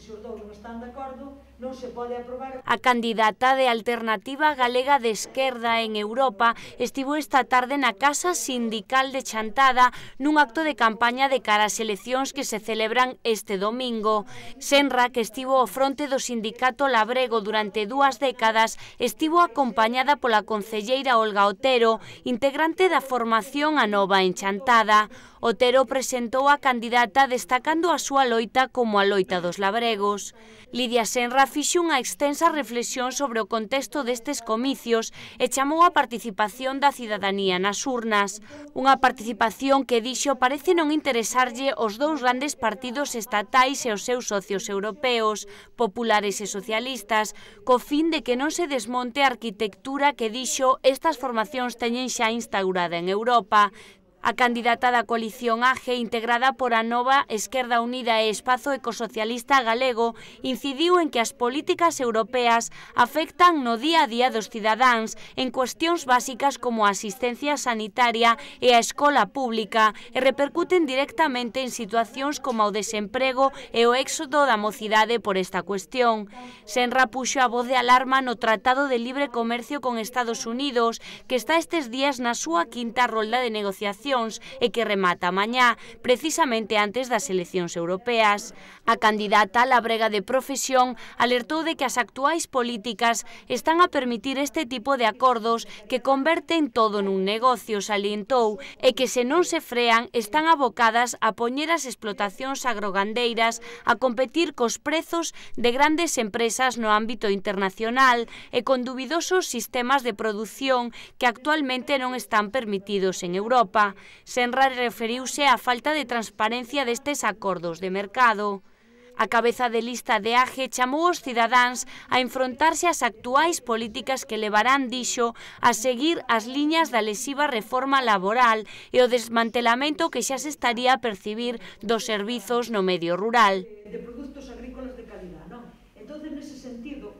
porque se os dous non están de acordo, non se pode aprobar. A candidata de Alternativa Galega de Esquerda en Europa estivo esta tarde na Casa Sindical de Chantada nun acto de campaña de cara ás eleccións que se celebran este domingo. Senra, que estivo ao fronte do sindicato labrego durante dúas décadas, estivo acompañada pola concelleira Olga Otero, integrante da formación a nova en Chantada. Otero presentou a candidata destacando a súa loita como a loita dos labregos galegos. Lidia Senra fixe unha extensa reflexión sobre o contexto destes comicios e chamou a participación da cidadanía nas urnas. Unha participación que dixo parece non interesarlle os dous grandes partidos estatais e os seus socios europeos, populares e socialistas, co fin de que non se desmonte a arquitectura que dixo estas formacións teñen xa instaurada en Europa, A candidata da coalición AGE, integrada por a nova Esquerda Unida e Espazo Ecosocialista Galego, incidiu en que as políticas europeas afectan no día a día dos cidadáns en cuestións básicas como a asistencia sanitaria e a escola pública e repercuten directamente en situacións como o desemprego e o éxodo da mocidade por esta cuestión. Senra puxo a voz de alarma no Tratado de Libre Comercio con Estados Unidos, que está estes días na súa quinta rolda de negociación eleccións e que remata mañá, precisamente antes das eleccións europeas. A candidata Labrega de Profesión alertou de que as actuais políticas están a permitir este tipo de acordos que converten todo nun negocio, salientou, e que se non se frean están abocadas a poñer as explotacións agrogandeiras a competir cos prezos de grandes empresas no ámbito internacional e con dubidosos sistemas de produción que actualmente non están permitidos en Europa. Senra referiuse á falta de transparencia destes acordos de mercado. A cabeza de lista de AGE chamou os cidadáns a enfrontarse ás actuais políticas que levarán, dixo, a seguir as liñas da lesiva reforma laboral e o desmantelamento que xa se estaría a percibir dos servizos no medio rural. De produtos agrícolas de non? Entón, sentido,